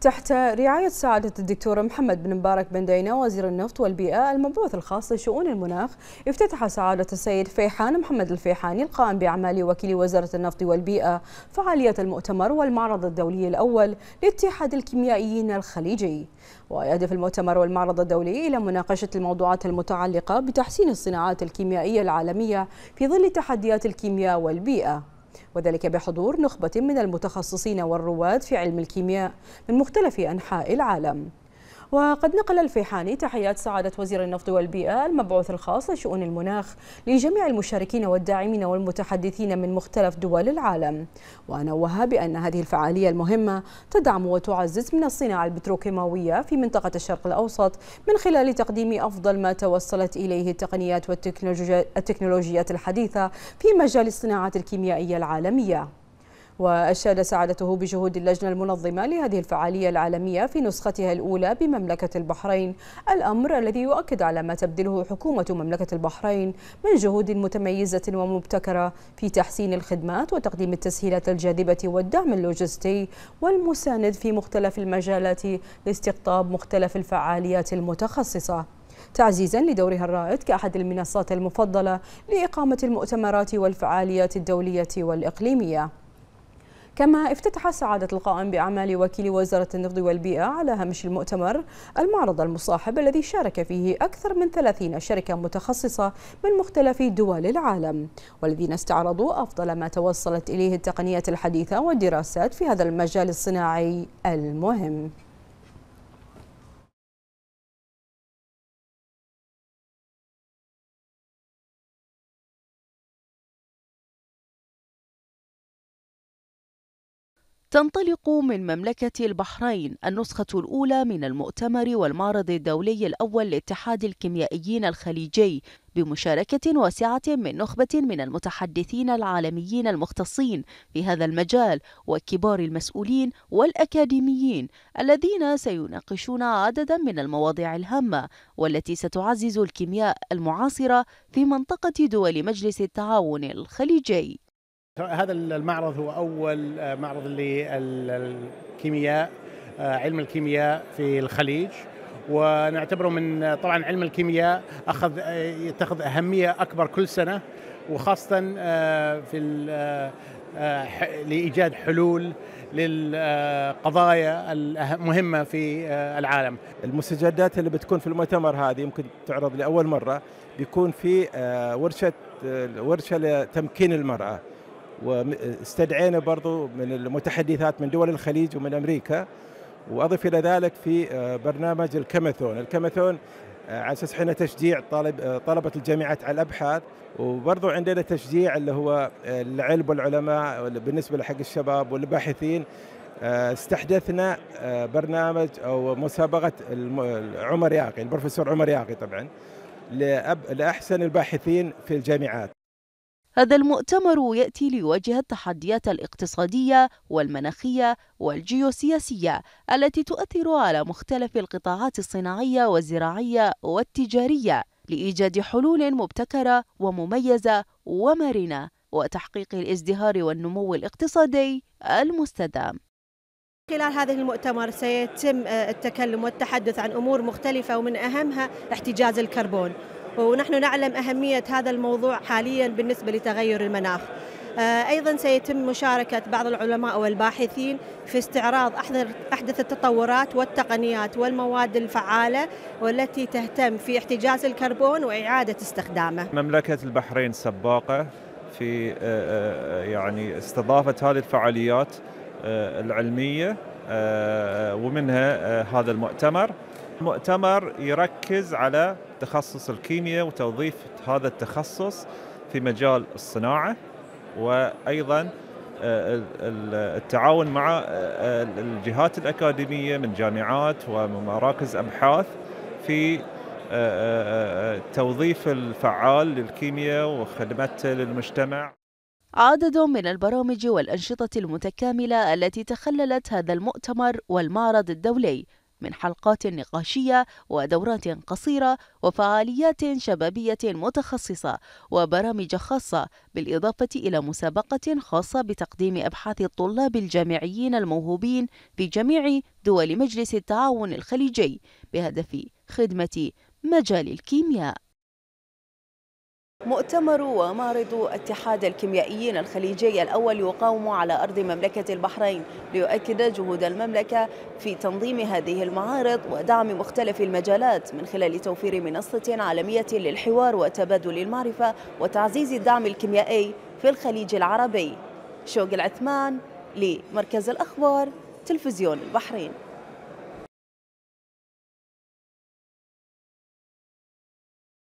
تحت رعاية سعادة الدكتور محمد بن مبارك بن دينا وزير النفط والبيئة المبعوث الخاص لشؤون المناخ افتتح سعادة السيد فيحان محمد الفيحاني القائم بأعمال وكيل وزارة النفط والبيئة فعالية المؤتمر والمعرض الدولي الأول لاتحاد الكيميائيين الخليجي ويهدف المؤتمر والمعرض الدولي إلى مناقشة الموضوعات المتعلقة بتحسين الصناعات الكيميائية العالمية في ظل تحديات الكيمياء والبيئة وذلك بحضور نخبة من المتخصصين والرواد في علم الكيمياء من مختلف أنحاء العالم وقد نقل الفيحاني تحيات سعادة وزير النفط والبيئة المبعوث الخاص لشؤون المناخ لجميع المشاركين والداعمين والمتحدثين من مختلف دول العالم ونوه بأن هذه الفعالية المهمة تدعم وتعزز من الصناعة البتروكيماوية في منطقة الشرق الأوسط من خلال تقديم أفضل ما توصلت إليه التقنيات والتكنولوجيات الحديثة في مجال الصناعات الكيميائية العالمية وأشاد سعادته بجهود اللجنة المنظمة لهذه الفعالية العالمية في نسختها الأولى بمملكة البحرين الأمر الذي يؤكد على ما تبذله حكومة مملكة البحرين من جهود متميزة ومبتكرة في تحسين الخدمات وتقديم التسهيلات الجاذبة والدعم اللوجستي والمساند في مختلف المجالات لاستقطاب مختلف الفعاليات المتخصصة تعزيزا لدورها الرائد كأحد المنصات المفضلة لإقامة المؤتمرات والفعاليات الدولية والإقليمية كما افتتح سعادة القائم بأعمال وكيل وزارة النفط والبيئة على هامش المؤتمر المعرض المصاحب الذي شارك فيه أكثر من 30 شركة متخصصة من مختلف دول العالم والذين استعرضوا أفضل ما توصلت إليه التقنيات الحديثة والدراسات في هذا المجال الصناعي المهم تنطلق من مملكة البحرين النسخة الأولى من المؤتمر والمعرض الدولي الأول لاتحاد الكيميائيين الخليجي بمشاركة واسعة من نخبة من المتحدثين العالميين المختصين في هذا المجال وكبار المسؤولين والأكاديميين الذين سيناقشون عددا من المواضيع الهامة والتي ستعزز الكيمياء المعاصرة في منطقة دول مجلس التعاون الخليجي هذا المعرض هو أول آه، معرض للكيمياء آه، علم الكيمياء في الخليج ونعتبره من آه، طبعا علم الكيمياء أخذ يتخذ أهمية أكبر كل سنة وخاصة في لإيجاد حلول للقضايا المهمة في العالم المستجدات اللي بتكون في المؤتمر هذه يمكن تعرض لأول مرة بيكون في ورشة ورشة لتمكين المرأة واستدعينا برضو من المتحدثات من دول الخليج ومن أمريكا وأضف إلى ذلك في آه، برنامج الكاماثون الكاماثون آه، على اساس احنا تشجيع طالب آه، طلبه الجامعات على الابحاث وبرضو عندنا تشجيع اللي هو العلم والعلماء بالنسبه لحق الشباب والباحثين استحدثنا برنامج او مسابقه عمر ياقي البروفيسور عمر ياقي طبعا لاحسن الباحثين في الجامعات هذا المؤتمر يأتي ليواجه التحديات الاقتصادية والمناخية والجيوسياسية التي تؤثر على مختلف القطاعات الصناعية والزراعية والتجارية لإيجاد حلول مبتكرة ومميزة ومرنة وتحقيق الازدهار والنمو الاقتصادي المستدام خلال هذه المؤتمر سيتم آه، التكلم والتحدث عن امور مختلفه ومن اهمها احتجاز الكربون ونحن نعلم أهمية هذا الموضوع حاليا بالنسبة لتغير المناخ آه، أيضا سيتم مشاركة بعض العلماء والباحثين في استعراض أحدث التطورات والتقنيات والمواد الفعالة والتي تهتم في احتجاز الكربون وإعادة استخدامه مملكة البحرين سباقة في آه، آه، يعني استضافة هذه الفعاليات العلمية ومنها هذا المؤتمر المؤتمر يركز على تخصص الكيمياء وتوظيف هذا التخصص في مجال الصناعة وأيضا آه، التعاون مع آه، الجهات الأكاديمية من جامعات ومراكز أبحاث في آه، توظيف الفعال للكيمياء وخدمته للمجتمع عدد من البرامج والأنشطة المتكاملة التي تخللت هذا المؤتمر والمعرض الدولي من حلقات نقاشية ودورات قصيرة وفعاليات شبابية متخصصة وبرامج خاصة بالإضافة إلى مسابقة خاصة بتقديم أبحاث الطلاب الجامعيين الموهوبين في جميع دول مجلس التعاون الخليجي بهدف خدمة مجال الكيمياء مؤتمر ومعرض اتحاد الكيميائيين الخليجي الأول يقام على أرض مملكة البحرين ليؤكد جهود المملكة في تنظيم هذه المعارض ودعم مختلف المجالات من خلال توفير منصة عالمية للحوار وتبادل المعرفة وتعزيز الدعم الكيميائي في الخليج العربي شوق العثمان لمركز الأخبار تلفزيون البحرين